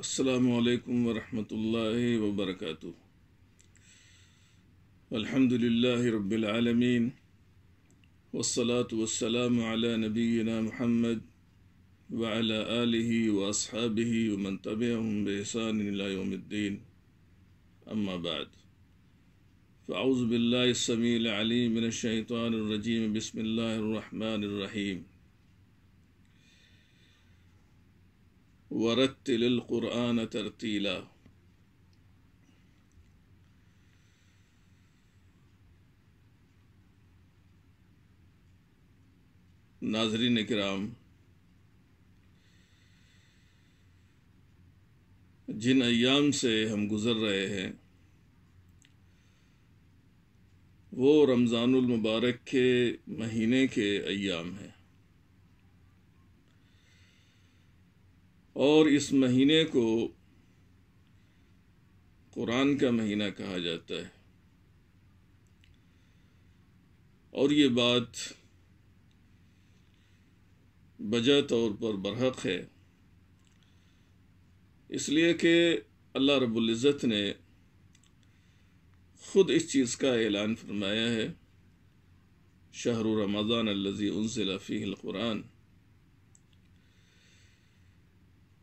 السلام عليكم ورحمة الله وبركاته والحمد لله رب العالمين والصلاة والسلام على نبينا محمد وعلى آله وأصحابه ومن تبعهم بإحسان إلى يوم الدين أما بعد فأعوذ بالله السميع العليم من الشيطان الرجيم بسم الله الرحمن الرحيم वरत्तिल कुरान तरतीला नाजरीन कराम जिन अयाम से हम गुज़र रहे हैं वो रमज़ानमबारक के महीने के अयाम हैं और इस महीने को कुरान का महीना कहा जाता है और ये बात बजा तौर पर बरहक है इसलिए कि अल्लाह रबुल्ज़त ने ख़ुद इस चीज़ का ऐलान फरमाया है शाहरु रमज़ान अल्लज़ी उनज़िला फ़ीहिल कुरान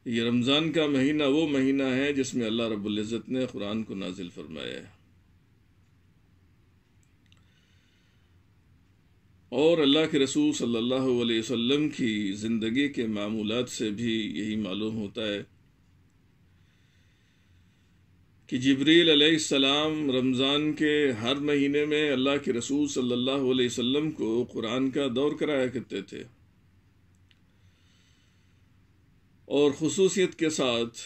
ये रमज़ान का महीना वो महीना है जिसमें अल्लाह रब्ज़त ने कुरान को नाजिल फरमाया है और अल्लाह के रसूल सल्लल्लाहु अलैहि वसल्लम की ज़िंदगी के मामूलात से भी यही मालूम होता है कि जबरील अलैहिस्सलाम रमज़ान के हर महीने में अल्लाह के रसूल सल्लल्लाहु अलैहि वसल्लम को कुरान का दौर कराया करते थे और खसूसियत के साथ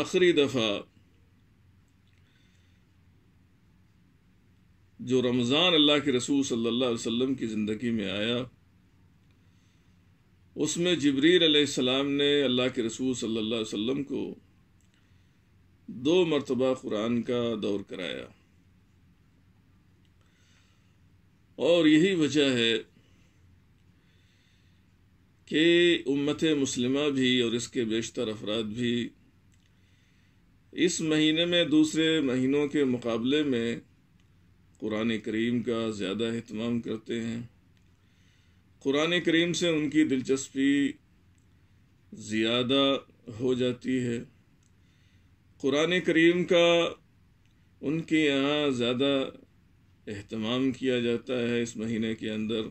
आखिरी दफ़ा जो रमज़ान अल्लाह के रसूल सल्लल्लाहु अलैहि वसल्लम की ज़िंदगी में आया उसमें जबरील अलैहिस्सलाम ने अल्लाह के रसूल सल्लल्लाहु अलैहि वसल्लम को दो मरतबा कुरान का दौर कराया और यही वजह है कि उम्मत मुसलिम भी और इसके बेशतर अफराद भी इस महीने में दूसरे महीनों के मुकाबले में कुरान करीम का ज़्यादा अहतमाम करते हैं कुरान करीम से उनकी दिलचस्पी ज़्यादा हो जाती है कुरान करीम का उनके यहाँ ज़्यादा अहतमाम किया जाता है इस महीने के अंदर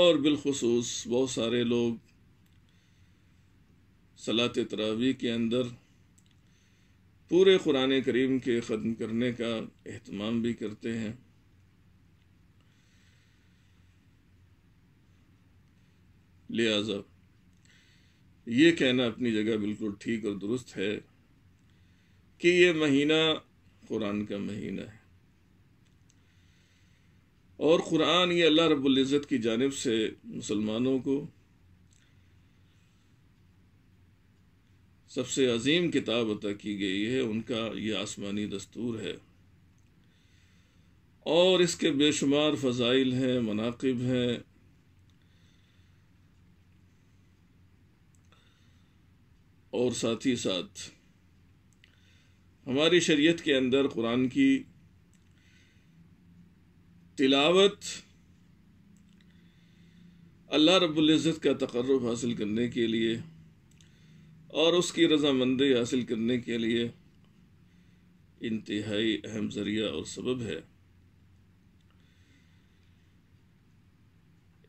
और बिलखसूस बहुत सारे लोग सलात तरावी के अंदर पूरे कुरान करीम के ख़त्म करने का अहतमाम भी करते हैं लिहाजा ये कहना अपनी जगह बिल्कुल ठीक और दुरुस्त है कि ये महीना कुरान का महीना है और क़ुरान ये अल्लाह रब्ज़त की जानब से मुसलमानों को सबसे अजीम किताब अता की गई है उनका ये आसमानी दस्तूर है और इसके बेशुमार फ़जाइल हैं मनाकब हैं और साथ ही साथ हमारी शरीयत के अंदर कुरान की तिलावत अल्लाह रबुल्ज़त का तकर्रब हासिल करने के लिए और उसकी रजामंदी हासिल करने के लिए इंतहाई अहम ज़रिया और सबब है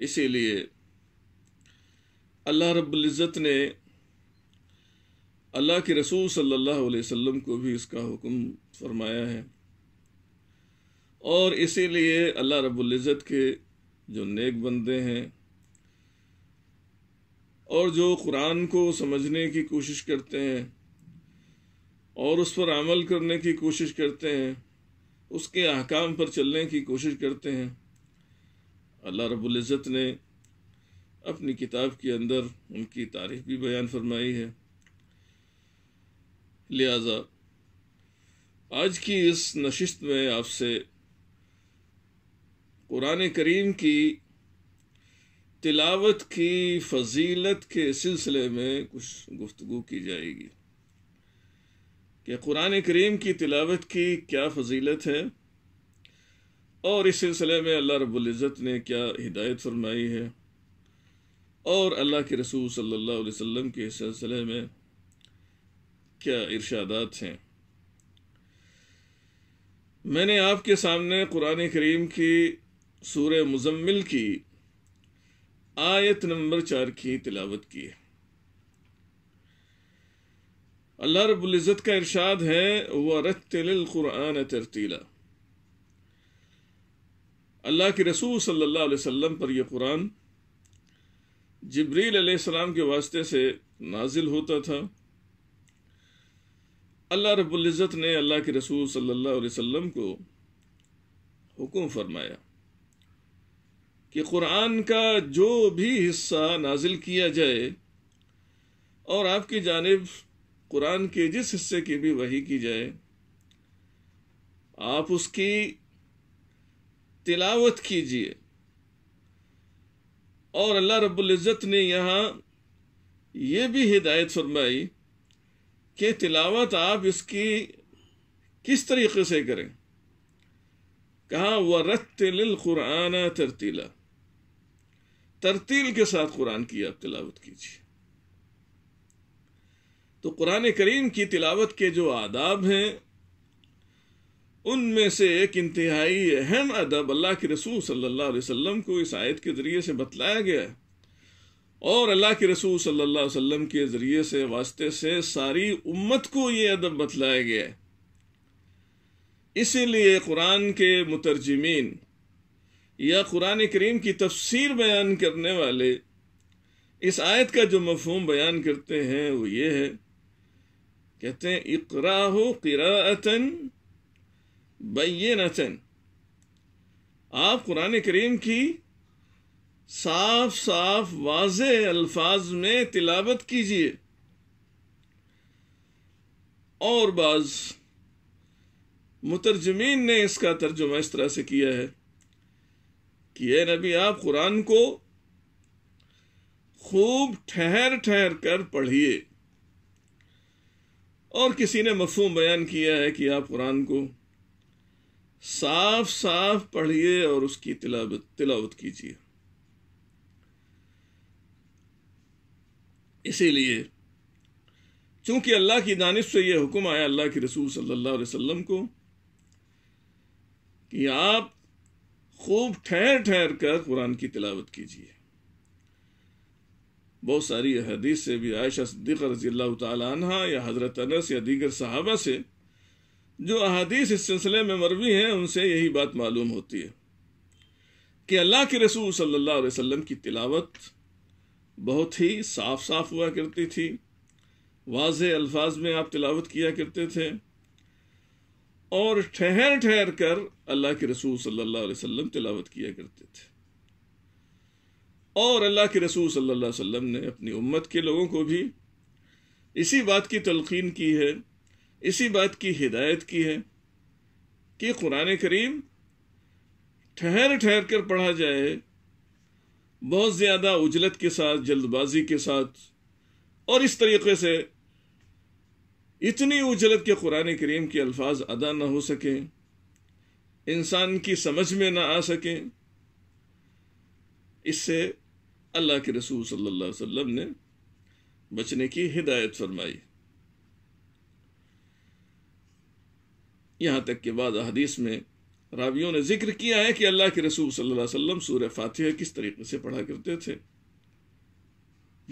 इसीलिए अल्लाह रबुल्ज़त ने अल्लाह के रसूल सल्लल्लाहु अलैहि वसल्लम को भी इसका हुक्म फरमाया है और इसीलिए अल्लाह रबुल्ज़त के जो नेक बंदे हैं और जो कुरान को समझने की कोशिश करते हैं और उस पर अमल करने की कोशिश करते हैं उसके अहकाम पर चलने की कोशिश करते हैं अल्लाह रबुल्ज़त ने अपनी किताब के अंदर उनकी तारीफ भी बयान फरमाई है लिहाजा आज की इस नशिस्त में आपसे कुरान करीम की तिलावत की फजीलत के सिलसिले में कुछ गुफ्तु की जाएगी कि कुरान करीम की तिलावत की क्या फजीलत है और इस सिलसिले में अल्लाह रबुल्ज़त ने क्या हिदायत फरमाई है और अल्लाह के रसूल सल्लल्लाहु अलैहि वसल्लम के सिलसिले में क्या इरशादात हैं मैंने आपके सामने कुरान करीम की सूर मुजम्मिल की आयत नंबर चार की तिलावत की है अल्लाह रबुल्ज़त का इरशाद है व रतलकुरान तरतीला अल्लाह के रसूल सल्लल्लाहु अलैहि वसल्लम पर यह कुरान जबरील अलैहिस्सलाम के वास्ते से नाजिल होता था अल्लाह रब्बुल्ज़त ने अल्लाह के रसूल सल्लल्लाहु अलैहि वसल्लम को हुक्म फरमाया कि कुरान का जो भी हिस्सा नाजिल किया जाए और आपकी जानब कुरान के जिस हिस्से की भी वही की जाए आप उसकी तिलावत कीजिए और अल्लाह रबुल्ज़त ने यहाँ ये भी हिदायत फरमाई कि तिलावत आप इसकी किस तरीके से करें कहा व तिल कुराना तरतीला तरतील के साथ कुरान की आप तिलावत कीजिए तो कुरान करीम की तिलावत के जो आदाब हैं उनमें से एक इंतहाई अहम अदब अल्लाह के रसूल सल्लल्लाहु अलैहि वसल्लम को इस आयत के ज़रिए से बतलाया गया है और अल्लाह के रसूल सल्लल्लाहु अलैहि वसल्लम के ज़रिए से वास्ते से सारी उम्मत को ये अदब बतलाया गया है इसीलिए कुरान के मुतरजमीन या कुरान करीम की तफसीर बयान करने वाले इस आयत का जो मफहम बयान करते हैं वो ये है कहते हैं इकराह किरातन बैनतन आप कुरान करीम की साफ साफ वाज अल्फाज में तिलावत कीजिए और बाज मुतरजमीन ने इसका तर्जुमा इस तरह से किया है कि ये नबी आप कुरान को खूब ठहर ठहर कर पढ़िए और किसी ने मफहम बयान किया है कि आप कुरान को साफ साफ पढ़िए और उसकी तिलावत तिलावत कीजिए इसीलिए चूंकि अल्लाह की दानिश से यह हुक्म आया अल्लाह के रसूल सल्लल्लाहु अलैहि वसल्लम को कि आप खूब ठहर ठहर कर कुरान की तिलावत कीजिए बहुत सारी हदीस से भी आयशा सिद्दीक रजी तहा या हज़रत अनस या दीगर साहबा से जो अहदीस इस सिलसिले में मरवी हैं उनसे यही बात मालूम होती है कि अल्लाह के रसूल सल्लल्लाहु अलैहि वसल्लम की तिलावत बहुत ही साफ साफ हुआ करती थी वाज अल्फाज में आप तिलावत किया करते थे और ठहर ठहर कर अल्लाह के रसूल सल्लल्लाहु अलैहि वसल्लम तिलावत किया करते थे और अल्लाह के रसूल सल्लल्लाहु अलैहि वसल्लम ने अपनी उम्मत के लोगों को भी इसी बात की तलखीन की है इसी बात की हिदायत की है कि कुरान करीम ठहर ठहर कर पढ़ा जाए बहुत ज़्यादा उजलत के साथ जल्दबाजी के साथ और इस तरीके से इतनी उजलत के कुरान करीम के अल्फाज अदा ना हो सकें इंसान की समझ में ना आ सकें इससे अल्लाह के रसूल सल्लल्लाहु अलैहि वसल्लम ने बचने की हिदायत फरमाई यहाँ तक के बाद हदीस में रावियों ने जिक्र किया है कि अल्लाह के रसूल सल्लल्लाहु अलैहि वसल्लम सूर्य फातिहा किस तरीके से पढ़ा करते थे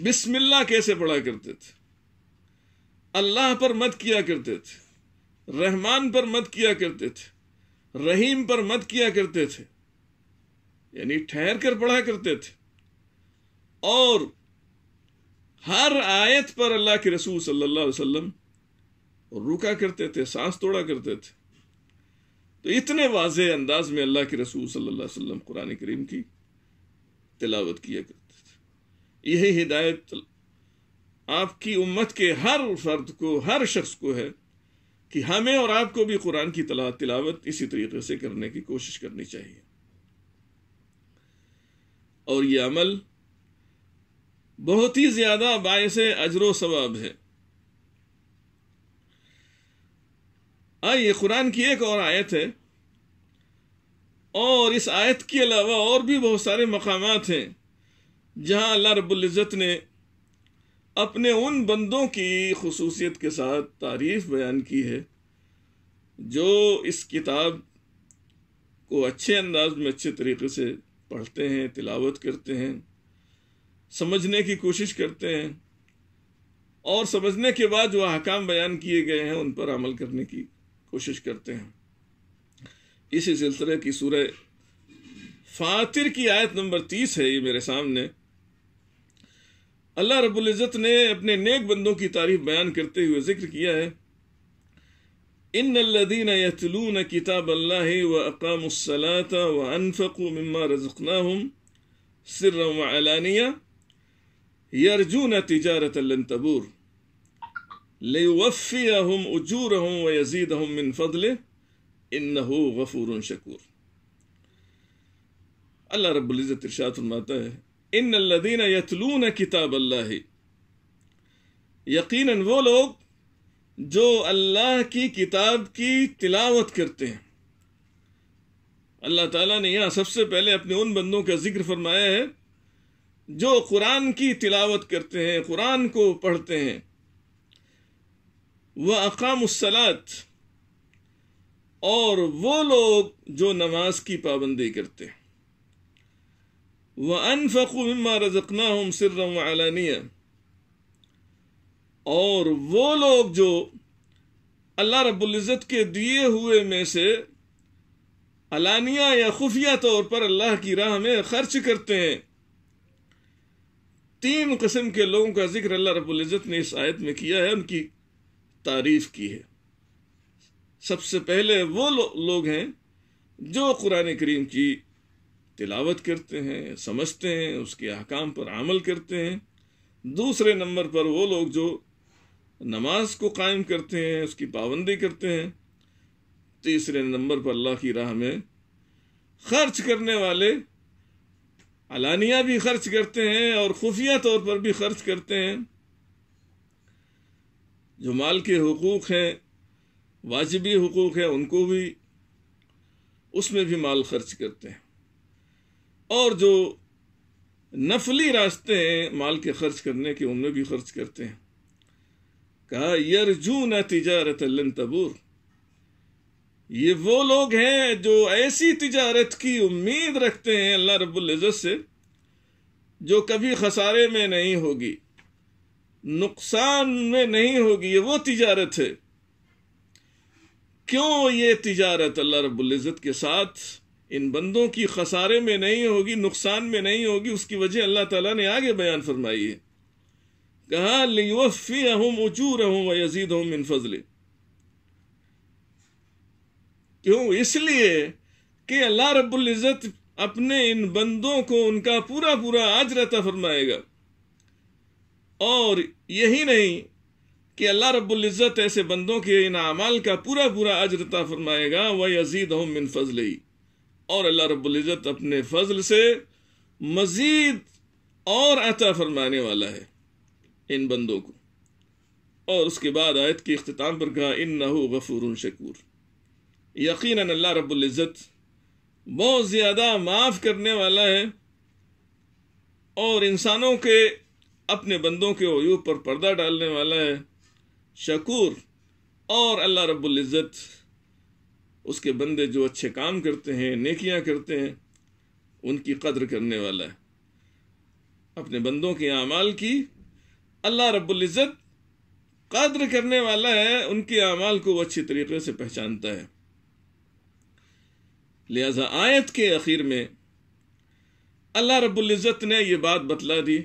बिस्मिल्लाह कैसे पढ़ा करते थे अल्लाह पर मत किया करते थे रहमान पर मत किया करते थे रहीम पर मत किया करते थे यानी ठहर कर पढ़ा करते थे और हर आयत पर अल्लाह के रसूल सल्लल्लाहु अलैहि वसल्लम रुका करते थे सांस तोड़ा करते थे तो इतने वाजे अंदाज में अल्लाह के रसूल सल्लल्लाहु अलैहि वसल्लम कुरान करीम की तिलावत किया करते थे यही हिदायत आपकी उम्मत के हर फर्द को हर शख्स को है कि हमें और आपको भी कुरान की तिलावत इसी तरीके से करने की कोशिश करनी चाहिए और ये अमल बहुत ही ज्यादा बायस अजर सवाब है आइए कुरान की एक और आयत है और इस आयत के अलावा और भी बहुत सारे मकाम हैं जहां अल्लाह रबुल्ज़त ने अपने उन बंदों की खसूसियत के साथ तारीफ बयान की है जो इस किताब को अच्छे अंदाज में अच्छे तरीके से पढ़ते हैं तिलावत करते हैं समझने की कोशिश करते हैं और समझने के बाद जो अहकाम बयान किए गए हैं उन पर अमल करने की कोशिश करते हैं इसी सिलसिले की सूरह फातिर की आयत नंबर तीस है ये मेरे सामने अल्लाह इज़्ज़त ने अपने नेक बंदों की तारीफ बयान करते हुए जिक्र किया है इन लदीन यतलून किताब अल्लाह व अकामसलात व अनफ़ु मम्मा रज़ना हम सिर अलानिया यरजून तिजारत तबूर लेवफ़ियाम उजूर व यजीद हम मिन फ़दल इन गफ़ूर शकूर अल्लाह रबुल्ज़त इर्शात फरमाता है इन लदीन यतलून किताब अल्लाह यकीनन वो लोग जो अल्लाह की किताब की तिलावत करते हैं अल्लाह ताला ने यहाँ सबसे पहले अपने उन बंदों का जिक्र फरमाया है जो कुरान की तिलावत करते हैं कुरान को पढ़ते हैं वह अकामसलात और वो लोग जो नमाज की पाबंदी करते हैं वनफ़ु मम्मा रजकना हम सिर्रम और वो लोग जो अल्लाह रब्ज़त के दिए हुए में से अलानिया या खुफिया तौर पर अल्लाह की राह में खर्च करते हैं तीन कस्म के लोगों का जिक्र अल्लाह रब्ज़त ने इस आयत में किया है उनकी तारीफ की है सबसे पहले वो लोग हैं जो कुरान करीम की तिलावत करते हैं समझते हैं उसके अहकाम पर अमल करते हैं दूसरे नंबर पर वो लोग जो नमाज को कायम करते हैं उसकी पाबंदी करते हैं तीसरे नंबर पर अल्लाह की राह में खर्च करने वाले अलानिया भी खर्च करते हैं और खुफिया तौर पर भी खर्च करते हैं जो माल के हकूक़ हैं वाजिबी हकूक़ हैं उनको भी उसमें भी माल खर्च करते हैं और जो नफली रास्ते हैं माल के खर्च करने के उनमें भी खर्च करते हैं कहा यरजू न तिजारत लन तबूर ये वो लोग हैं जो ऐसी तिजारत की उम्मीद रखते हैं अल्लाह रबुल्जत से जो कभी खसारे में नहीं होगी नुकसान में नहीं होगी ये वो तिजारत है क्यों ये तिजारत अल्लाह रबुल्जत के साथ इन बंदों की खसारे में नहीं होगी नुकसान में नहीं होगी उसकी वजह अल्लाह ताला ने आगे बयान फरमाई है कहा लियफ़ी अहम उचू रहूं व यजीद हम इन फजले क्यों इसलिए कि अल्लाह इज़्ज़त अपने इन बंदों को उनका पूरा पूरा आज रहता फरमाएगा और यही नहीं कि अल्लाह इज़्ज़त ऐसे बंदों के इन अमाल का पूरा पूरा आज रहता फरमाएगा वही यजीद हम मिन फजल ही और अल्लाह रब्ज़त अपने फजल से मज़ीद और अता फरमाने वाला है इन बंदों को और उसके बाद आयत के अख्ताम पर कहा इन नहू गफूर शकूर यकीन अल्लाह रब्ज़त बहुत ज़्यादा माफ़ करने वाला है और इंसानों के अपने बंदों के वयूब पर पर्दा डालने वाला है शकूर और अल्लाह रब्ज़त उसके बंदे जो अच्छे काम करते हैं नेकियां करते हैं उनकी कदर करने वाला है अपने बंदों के अमाल की अल्लाह रब्ज़त कदर करने वाला है उनके अमाल को वो अच्छी तरीके से पहचानता है लिहाजा आयत के अखीर में अल्लाह रब्ज़त ने ये बात बतला दी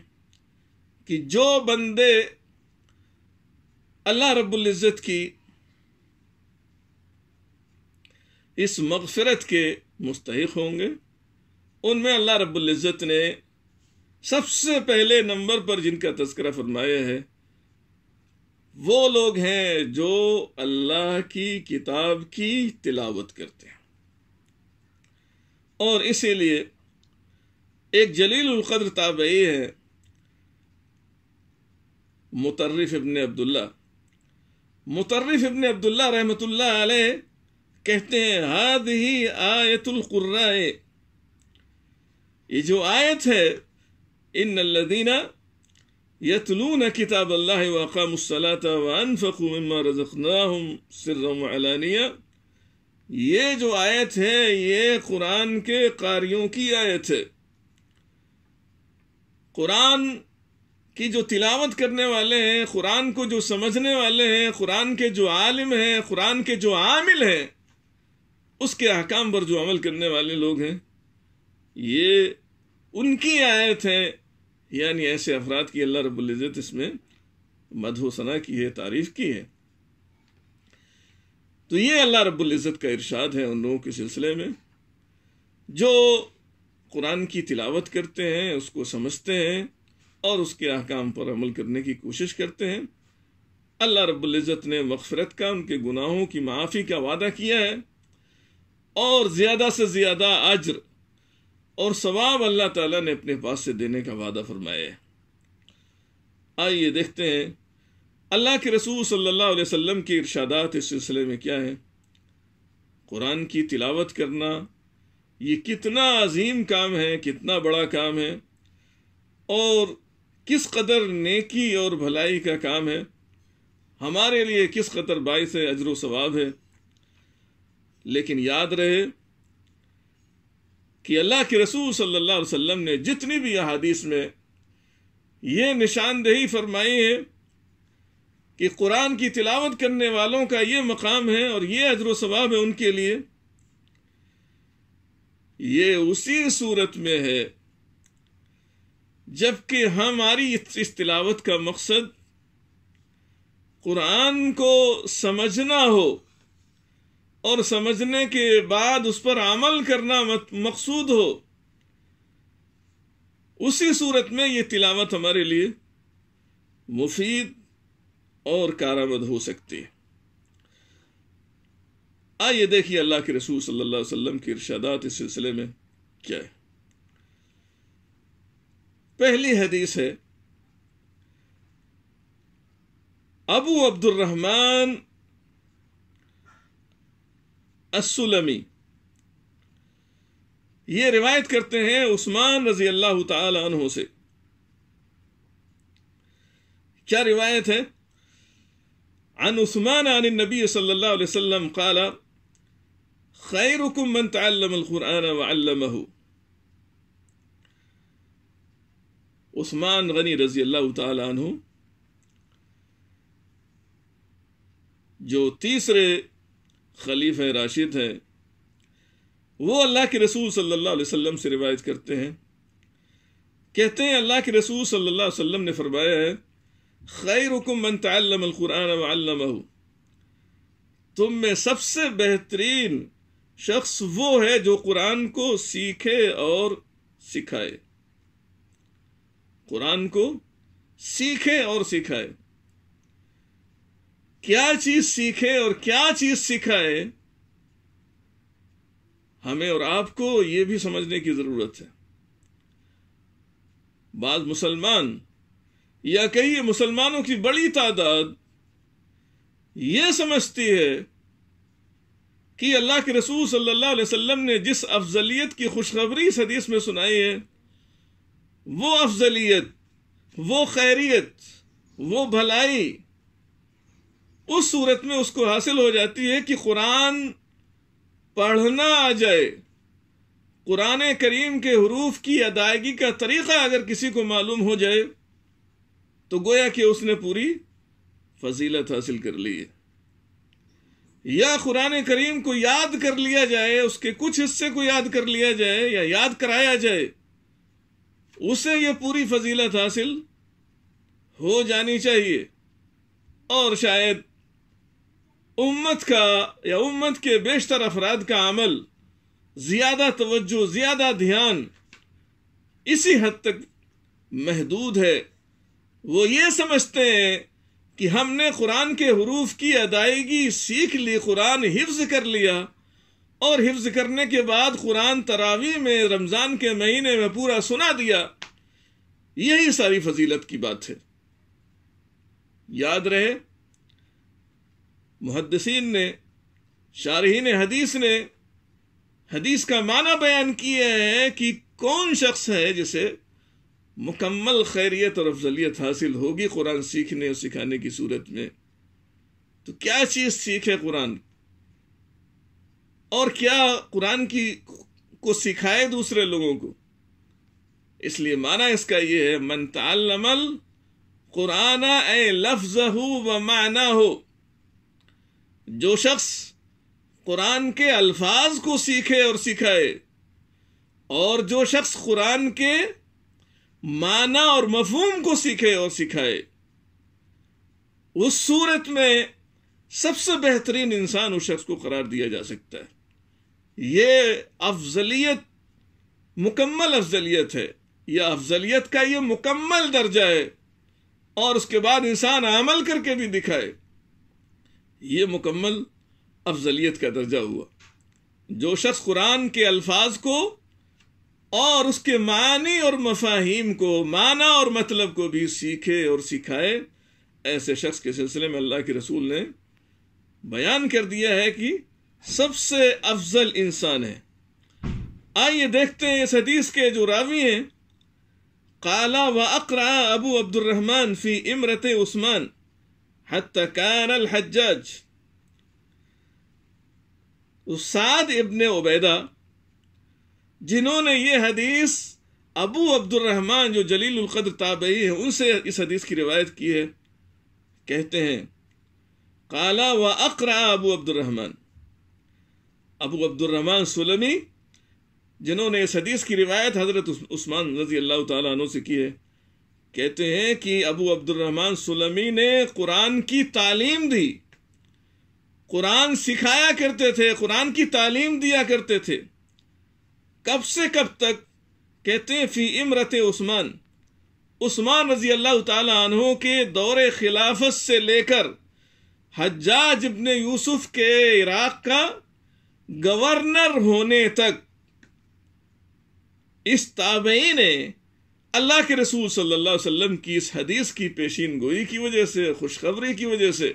कि जो बंदे अल्लाह रब्ज़त की इस मगफरत के मुस्तक होंगे उनमें अल्लाह रबुल्जत ने सबसे पहले नंबर पर जिनका तस्करा फरमाया है वो लोग हैं जो अल्लाह की किताब की तिलावत करते हैं और इसीलिए एक जलील कद्र ताबई है मुतर्रफ इबन अब्दुल्ला मुतर्रफ इबन अब्दुल्ला रहमतुल्ला अलैह कहते हैं हाद ही आयतुल कुर्राए ये जो आयत है इन लदीना यतलून किताब अल्लाह वक़ामसलात वनफ़ुमा रज़नाहम सिरमानिया ये जो आयत है ये कुरान के कारियों की आयत है कुरान की जो तिलावत करने वाले हैं कुरान को जो समझने वाले हैं कुरान के जो आलिम हैं कुरान के जो आमिल हैं उसके अहकाम पर जो अमल करने वाले लोग हैं ये उनकी आयत है यानी ऐसे अफराद की अल्लाह रबुल्ज़त इसमें मधोसना की है तारीफ की है तो ये अल्लाह रब्ज़त का इरशाद है उन लोगों के सिलसिले में जो कुरान की तिलावत करते हैं उसको समझते हैं और उसके अहकाम पर अमल करने की कोशिश करते हैं अल्लाह रब्ज़त ने मफ़रत का उनके गुनाहों की माफ़ी का वादा किया है और ज्यादा से ज्यादा अज्र और सवाब अल्लाह ताला ने अपने पास से देने का वादा फरमाया है आइए देखते हैं अल्लाह के रसूल सल्लल्लाहु अलैहि वसल्लम की इरशादात इस सिलसिले में क्या है कुरान की तिलावत करना ये कितना अजीम काम है कितना बड़ा काम है और किस कदर नेकी और भलाई का काम है हमारे लिए किस कदर है अजर सवाब है लेकिन याद रहे कि अल्लाह के रसूल सल्लल्लाहु अलैहि वसल्लम ने जितनी भी अहादीस में ये निशानदेही फरमाई है कि कुरान की तिलावत करने वालों का ये मकाम है और ये अजर सवाब है उनके लिए ये उसी सूरत में है जबकि हमारी इस तिलावत का मकसद कुरान को समझना हो और समझने के बाद उस पर अमल करना मकसूद हो उसी सूरत में ये तिलावत हमारे लिए मुफीद और कारामद हो सकती है आइए देखिए अल्लाह के रसूल सल्लल्लाहु अलैहि वसल्लम की इर्शादात इस सिलसिले में क्या है पहली हदीस है अबू अब्दुलरहमान असुलमी ये रिवायत करते हैं उस्मान रजी अल्लाह तहों से क्या रिवायत है अन उस्मान अन नबी सल्लल्लाहु अलैहि वसल्लम काला खैर मन तल्लमकुरान उस्मान गनी रजी अल्लाह तहु जो तीसरे खलीफ राशिद है वो अल्लाह के रसूल सल्लल्लाहु अलैहि वसल्लम से रिवायत करते हैं कहते हैं अल्लाह के रसूल सल्लल्लाहु अलैहि वसल्लम ने फरमाया है खैर हुकुम मन तल्लमान वल्लमहू तुम में सबसे बेहतरीन शख्स वो है जो कुरान को सीखे और सिखाए कुरान को सीखे और सिखाए क्या चीज सीखे और क्या चीज सिखाए हमें और आपको यह भी समझने की जरूरत है बाद मुसलमान या कहिए मुसलमानों की बड़ी तादाद यह समझती है कि अल्लाह के रसूल सल्लल्लाहु अलैहि वसल्लम ने जिस अफजलियत की खुशखबरी इस हदीस में सुनाई है वो अफजलियत वो खैरियत वो भलाई उस सूरत में उसको हासिल हो जाती है कि कुरान पढ़ना आ जाए कुरान करीम के हरूफ की अदायगी का तरीक़ा अगर किसी को मालूम हो जाए तो गोया कि उसने पूरी फजीलत हासिल कर ली है या कुरान करीम को याद कर लिया जाए उसके कुछ हिस्से को याद कर लिया जाए या याद कराया जाए उसे यह पूरी फजीलत हासिल हो जानी चाहिए और शायद उम्मत का या उम्मत के बेशतर अफराद का अमल ज़्यादा तवज्जो ज़्यादा ध्यान इसी हद तक महदूद है वो ये समझते हैं कि हमने कुरान के हरूफ की अदायगी सीख ली कुरान हिफ्ज कर लिया और हिफ्ज करने के बाद कुरान तरावी में रमज़ान के महीने में पूरा सुना दिया यही सारी फजीलत की बात है याद रहे मुहदसिन ने शारहीन हदीस ने हदीस का माना बयान किया है कि कौन शख्स है जिसे मुकम्मल खैरियत और अफजलियत हासिल होगी कुरान सीखने और सिखाने की सूरत में तो क्या चीज़ सीखे कुरान और क्या कुरान की को सिखाए दूसरे लोगों को इसलिए माना इसका यह है मन तमल कुराना ए लफ्ज हो व माना हो जो शख्स कुरान के अल्फाज को सीखे और सिखाए और जो शख्स कुरान के माना और मफहूम को सीखे और सिखाए उस सूरत में सबसे बेहतरीन इंसान उस शख्स को करार दिया जा सकता है ये अफजलियत मुकम्मल अफजलियत है यह अफजलियत का यह मुकम्मल दर्जा है और उसके बाद इंसान अमल करके भी दिखाए ये मुकम्मल अफजलियत का दर्जा हुआ जो शख्स कुरान के अल्फाज को और उसके मानी और मफाहिम को माना और मतलब को भी सीखे और सिखाए ऐसे शख्स के सिलसिले में अल्लाह के रसूल ने बयान कर दिया है कि सबसे अफजल इंसान है आइए देखते हैं इस हदीस के जो रावी हैं काला व अकरा अबू अब्दुलरहमान फी इमरत उस्मान हत कान अल हज्जज उसाद इबन उबैदा जिन्होंने ये हदीस अबू अब्दुलरहमान जो जलील कद्र ताबई हैं उनसे इस हदीस की रिवायत की है कहते हैं काला व अकरा अबू अब्दुलरहमान अबू अब्दुलरहमान सुलमी जिन्होंने इस हदीस की रिवायत हजरत उस्मान रजी अल्लाह तु से की है कहते हैं कि अबू अब्दुलरहमान सुलमी ने कुरान की तालीम दी कुरान सिखाया करते थे कुरान की तालीम दिया करते थे कब से कब तक कहते हैं फी इमरत उस्मान उस्मान रजी अल्लाह तहों के दौर खिलाफत से लेकर हज्जाज इब्ने यूसुफ के इराक का गवर्नर होने तक इस ताबई ने अल्लाह के रसूल सल्लल्लाहु अलैहि वसल्लम की इस हदीस की पेशीन गोई की वजह से खुशखबरी की वजह से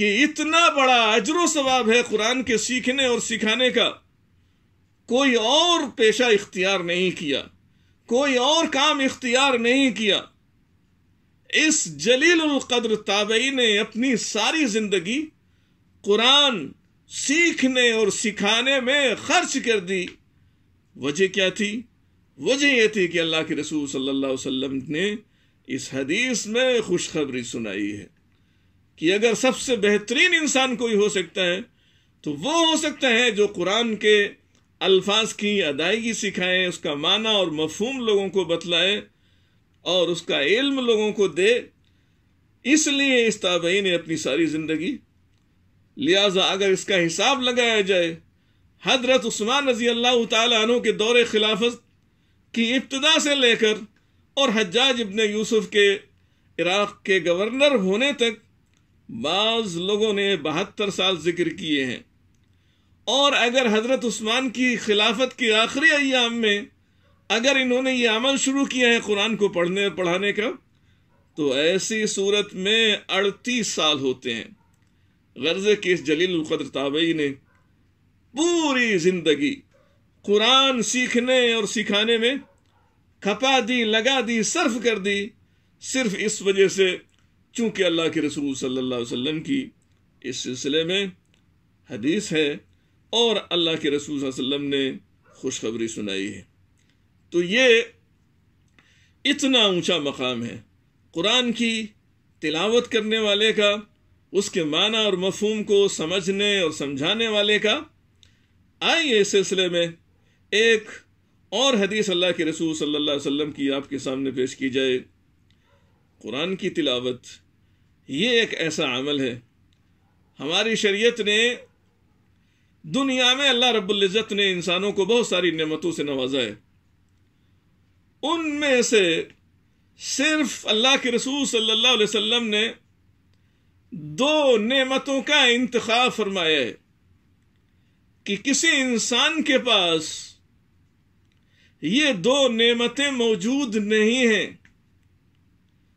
कि इतना बड़ा अजर सवाब है कुरान के सीखने और सिखाने का कोई और पेशा इख्तियार नहीं किया कोई और काम इख्तियार नहीं किया इस जलील कद्र ताबई ने अपनी सारी जिंदगी कुरान सीखने और सिखाने में खर्च कर दी वजह क्या थी वजह यह थी कि अल्लाह के रसूल सल्लल्लाहु अलैहि वसल्लम ने इस हदीस में खुशखबरी सुनाई है कि अगर सबसे बेहतरीन इंसान कोई हो सकता है तो वो हो सकता है जो कुरान के अल्फाज की अदायगी सिखाए उसका माना और मफहम लोगों को बतलाए और उसका इल्म लोगों को दे इसलिए इस ताबई ने अपनी सारी ज़िंदगी लिहाजा अगर इसका हिसाब लगाया जाए हजरत उस्मान रजी अल्लाह तु के दौरे खिलाफत की इब्तदा से लेकर और हज्जाज इबन यूसुफ के इराक के गवर्नर होने तक बाज लोगों ने बहत्तर साल जिक्र किए हैं और अगर हजरत उस्मान की खिलाफत के आखिरी अयाम में अगर इन्होंने ये अमल शुरू किया है कुरान को पढ़ने पढ़ाने का तो ऐसी सूरत में अड़तीस साल होते हैं गर्ज के इस जलील कदर ताबई ने पूरी जिंदगी कुरान सीखने और सिखाने में खपा दी लगा दी सर्फ कर दी सिर्फ इस वजह से चूंकि अल्लाह के रसूल सल्लल्लाहु अलैहि वसल्लम की इस सिलसिले में हदीस है और अल्लाह के रसूल वसल्लम ने खुशखबरी सुनाई है तो ये इतना ऊंचा मकाम है कुरान की तिलावत करने वाले का उसके माना और मफहम को समझने और समझाने वाले का आइए इस सिलसिले में एक और हदीस अल्लाह के रसूल सल्लल्लाहु अलैहि वसल्लम की आपके सामने पेश की जाए कुरान की तिलावत ये एक ऐसा अमल है हमारी शरीयत ने दुनिया में अल्लाह इज़्ज़त ने इंसानों को बहुत सारी नेमतों से नवाजा है उनमें से सिर्फ अल्लाह के रसूल सल्लल्लाहु अलैहि वसल्लम ने दो नेमतों का इंतखा फरमाया है कि किसी इंसान के पास ये दो नेमतें मौजूद नहीं हैं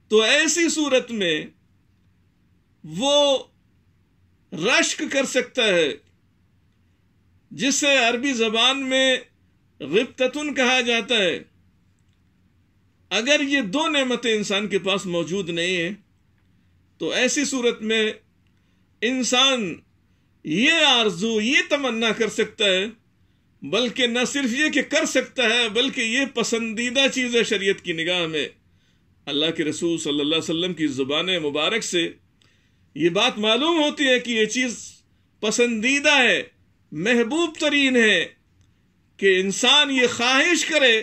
तो ऐसी सूरत में वो रश्क कर सकता है जिसे अरबी जबान में रिबततुन कहा जाता है अगर ये दो नेमतें इंसान के पास मौजूद नहीं है तो ऐसी सूरत में इंसान ये आरजू ये तमन्ना कर सकता है बल्कि न सिर्फ ये कि कर सकता है बल्कि ये पसंदीदा चीज़ है शरीयत की निगाह में अल्लाह के रसूल सल्लल्लाहु अलैहि वसल्लम की ज़ुबान मुबारक से ये बात मालूम होती है कि ये चीज़ पसंदीदा है महबूब तरीन है कि इंसान ये ख्वाहिश करे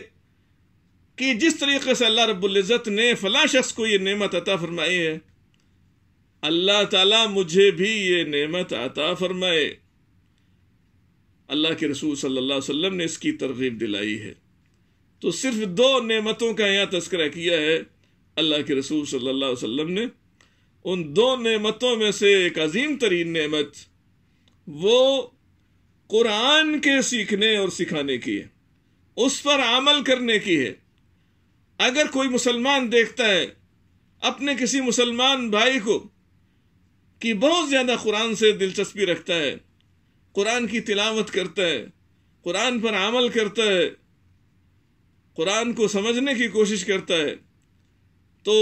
कि जिस तरीके से अल्लाह रब्ज़त ने फला शख्स को ये नेमत अता फरमाई है अल्लाह ताला मुझे भी ये नेमत अता फरमाए अल्लाह के रसूल सल्लल्लाहु अलैहि वसल्लम ने इसकी तरगीब दिलाई है तो सिर्फ दो नेमतों का यहाँ तस्करा किया है अल्लाह के रसूल सल्लल्लाहु अलैहि वसल्लम ने उन दो नेमतों में से एक अजीम तरीन नेमत वो कुरान के सीखने और सिखाने की है उस पर अमल करने की है अगर कोई मुसलमान देखता है अपने किसी मुसलमान भाई को कि बहुत ज़्यादा कुरान से दिलचस्पी रखता है कुरान की तिलावत करता है कुरान पर अमल करता है कुरान को समझने की कोशिश करता है तो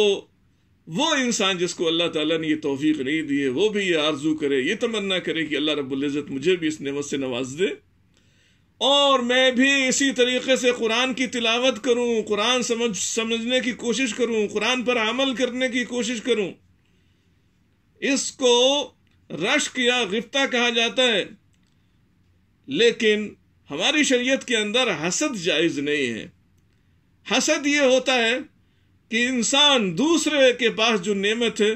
वो इंसान जिसको अल्लाह ताला ने ये तोफ़ी नहीं दी है वो भी ये आरजू करे ये तमन्ना करे कि अल्लाह रब्ज़त मुझे भी इस नमत से नवाज दे और मैं भी इसी तरीके से कुरान की तिलावत करूं कुरान समझ समझने की कोशिश करूं कुरान पर अमल करने की कोशिश करूं इसको रश्क या गिफ्ता कहा जाता है लेकिन हमारी शरीयत के अंदर हसद जायज़ नहीं है हसद ये होता है कि इंसान दूसरे के पास जो नेमत है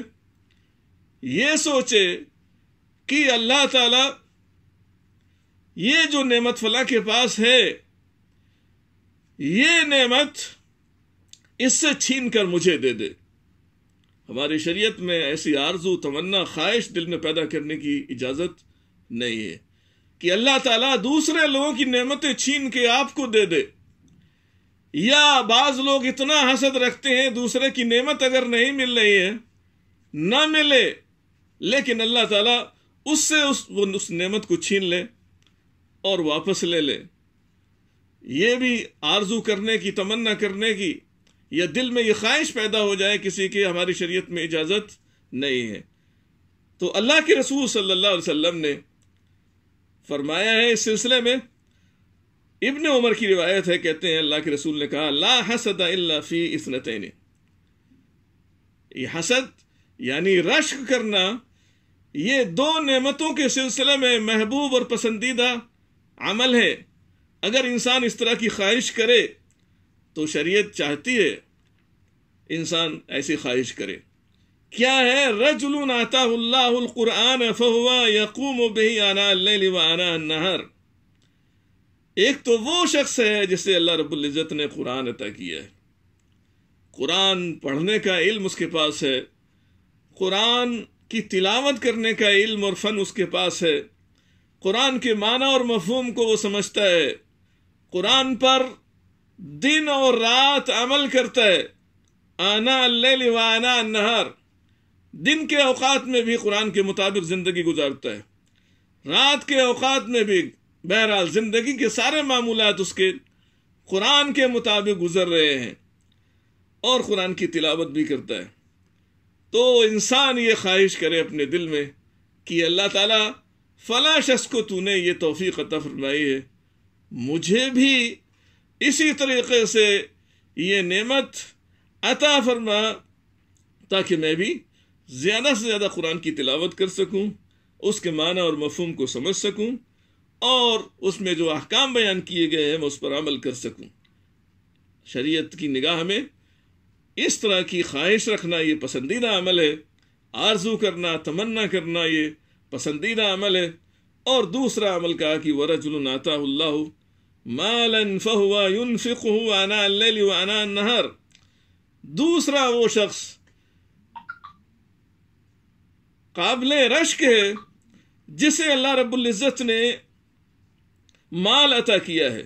ये सोचे कि अल्लाह ताला ये जो नेमत फला के पास है ये नेमत इससे छीन कर मुझे दे दे हमारी शरीयत में ऐसी आरजू तमन्ना ख्वाहिश दिल में पैदा करने की इजाज़त नहीं है कि अल्लाह ताला दूसरे लोगों की नेमतें छीन के आपको दे दे या बाज लोग इतना हसद रखते हैं दूसरे की नेमत अगर नहीं मिल रही है ना मिले लेकिन अल्लाह ताला उससे उस वो उस नेमत को छीन ले और वापस ले ले ये भी आरजू करने की तमन्ना करने की या दिल में ये ख्वाहिश पैदा हो जाए किसी की हमारी शरीयत में इजाज़त नहीं है तो अल्लाह के रसूल सल्लल्लाहु अलैहि वसल्लम ने फरमाया है इस सिलसिले में इबन उमर की रिवायत है कहते हैं अल्लाह के रसूल ने कहा ला हसद इल्ला फी इसनतैन ने हसद यानी रश्क करना ये दो नेमतों के सिलसिले में महबूब और पसंदीदा अमल है अगर इंसान इस तरह की ख्वाहिश करे तो शरीयत चाहती है इंसान ऐसी ख्वाहिश करे क्या है रजुल आता फहुआ यकूम आना आना नहर एक तो वो शख्स है जिसे अल्लाह रबुल्ज़त ने कुरान अता किया है कुरान पढ़ने का इल्म उसके पास है कुरान की तिलावत करने का इल्म और फ़न उसके पास है कुरान के माना और मफहम को वो समझता है कुरान पर दिन और रात अमल करता है आना व आना नहर दिन के अवकात में भी कुरान के मुताबिक ज़िंदगी गुजारता है रात के अवकात में भी बहरहाल ज़िंदगी के सारे मामूलत उसके कुरान के मुताबिक गुजर रहे हैं और कुरान की तिलावत भी करता है तो इंसान ये ख्वाहिश करे अपने दिल में कि अल्लाह ताला फला शख्स को तूने ये तोफ़ी अता फरमाई है मुझे भी इसी तरीके से ये नेमत अता फरमा ताकि मैं भी ज़्यादा से ज़्यादा कुरान की तिलावत कर सकूँ उसके माना और मफहम को समझ सकूँ और उसमें जो अहकाम बयान किए गए हैं मैं उस पर अमल कर सकूँ शरीयत की निगाह में इस तरह की ख्वाहिश रखना ये पसंदीदा अमल है आरजू करना तमन्ना करना ये पसंदीदा अमल है और दूसरा अमल कहा कि वरजुल मालन फ़हुआ यून फ़िक आना नहर दूसरा वो शख्स काबिल रश्क है जिसे अल्लाह रब्ज़त ने माल अता किया है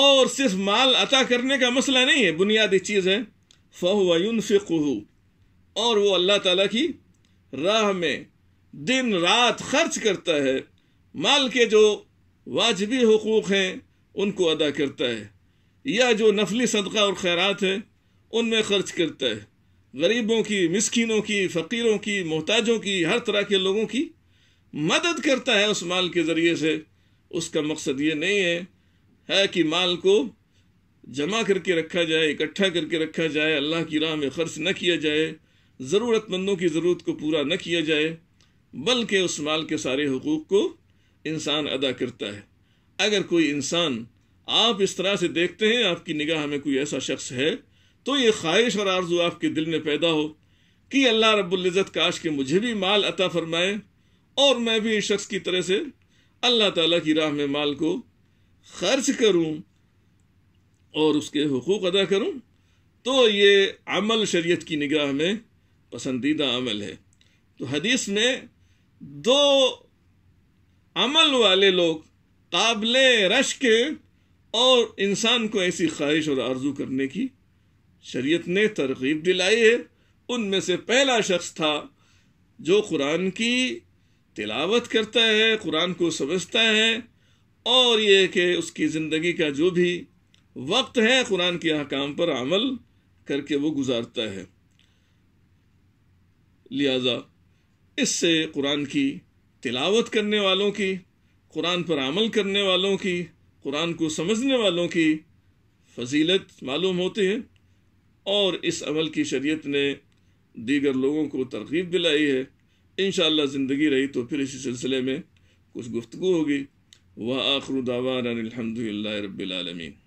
और सिर्फ माल अता करने का मसला नहीं है बुनियादी चीज़ है फ़हुन फ़िकहू और वो अल्लाह ताला की राह में दिन रात खर्च करता है माल के जो वाजबी हकूक़ हैं उनको अदा करता है या जो नफली सदका और खैरात है उनमें खर्च करता है गरीबों की मिस्कीनों की फ़कीरों की मोहताजों की हर तरह के लोगों की मदद करता है उस माल के ज़रिए से उसका मकसद ये नहीं है है कि माल को जमा करके रखा जाए इकट्ठा करके रखा जाए अल्लाह की राह में खर्च न किया जाए ज़रूरतमंदों की ज़रूरत को पूरा न किया जाए बल्कि उस माल के सारे हकूक़ को इंसान अदा करता है अगर कोई इंसान आप इस तरह से देखते हैं आपकी निगाह में कोई ऐसा शख्स है तो ये ख्वाहिश और आरजू आपके दिल में पैदा हो कि अल्लाह रबुल्ज़त काश के मुझे भी माल अता फरमाए और मैं भी इस शख्स की तरह से अल्लाह ताला की राह में माल को खर्च करूं और उसके हकूक़ अदा करूं तो ये अमल शरीयत की निगाह में पसंदीदा अमल है तो हदीस में दो अमल वाले लोग काबिल के और इंसान को ऐसी ख्वाहिश और आरजू करने की शरीयत ने तरगीब दिलाई है उनमें से पहला शख्स था जो कुरान की तिलावत करता है कुरान को समझता है और ये कि उसकी ज़िंदगी का जो भी वक्त है कुरान के अहकाम पर अमल करके वो गुजारता है लिहाजा इससे कुरान की तिलावत करने वालों की कुरान पर अमल करने वालों की कुरान को समझने वालों की फजीलत मालूम होती है और इस अमल की शरीयत ने दीगर लोगों को तरगीब दिलाई है इन ज़िंदगी रही तो फिर इसी सिलसिले में कुछ गुफ्तु होगी वह आखिर दावान अलहमदिल्ला रबालमीन